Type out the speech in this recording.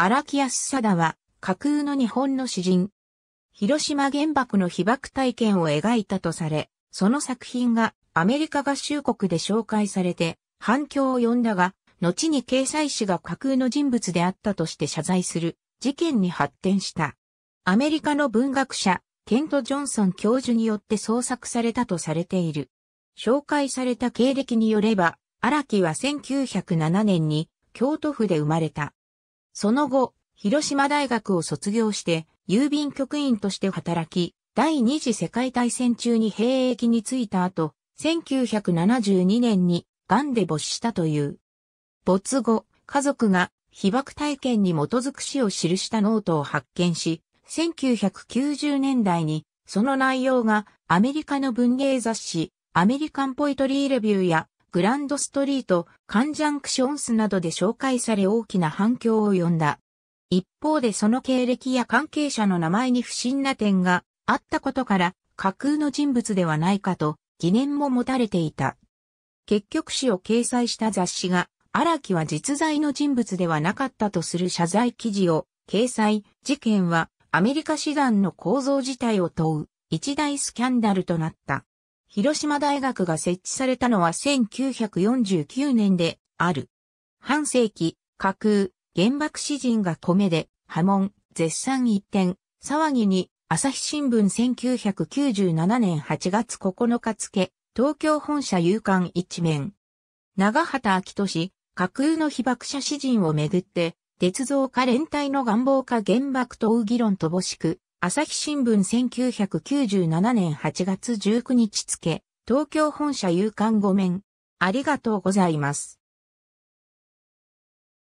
荒木康貞は架空の日本の詩人。広島原爆の被爆体験を描いたとされ、その作品がアメリカ合衆国で紹介されて反響を呼んだが、後に掲載誌が架空の人物であったとして謝罪する事件に発展した。アメリカの文学者、ケント・ジョンソン教授によって創作されたとされている。紹介された経歴によれば、荒木は1907年に京都府で生まれた。その後、広島大学を卒業して、郵便局員として働き、第二次世界大戦中に兵役に就いた後、1972年に癌で没したという。没後、家族が被爆体験に基づく死を記したノートを発見し、1990年代にその内容がアメリカの文芸雑誌アメリカンポイトリーレビューやグランドストリート、カンジャンクションスなどで紹介され大きな反響を呼んだ。一方でその経歴や関係者の名前に不審な点があったことから架空の人物ではないかと疑念も持たれていた。結局詩を掲載した雑誌が荒木は実在の人物ではなかったとする謝罪記事を掲載、事件はアメリカ師団の構造自体を問う一大スキャンダルとなった。広島大学が設置されたのは1949年である。半世紀、架空、原爆詩人が米で、波紋、絶賛一点、騒ぎに、朝日新聞1997年8月9日付、東京本社有刊一面。長畑昭俊、架空の被爆者詩人をめぐって、鉄道家連帯の願望か原爆と議論乏しく、朝日新聞1997年8月19日付、東京本社夕刊5面。ありがとうございます。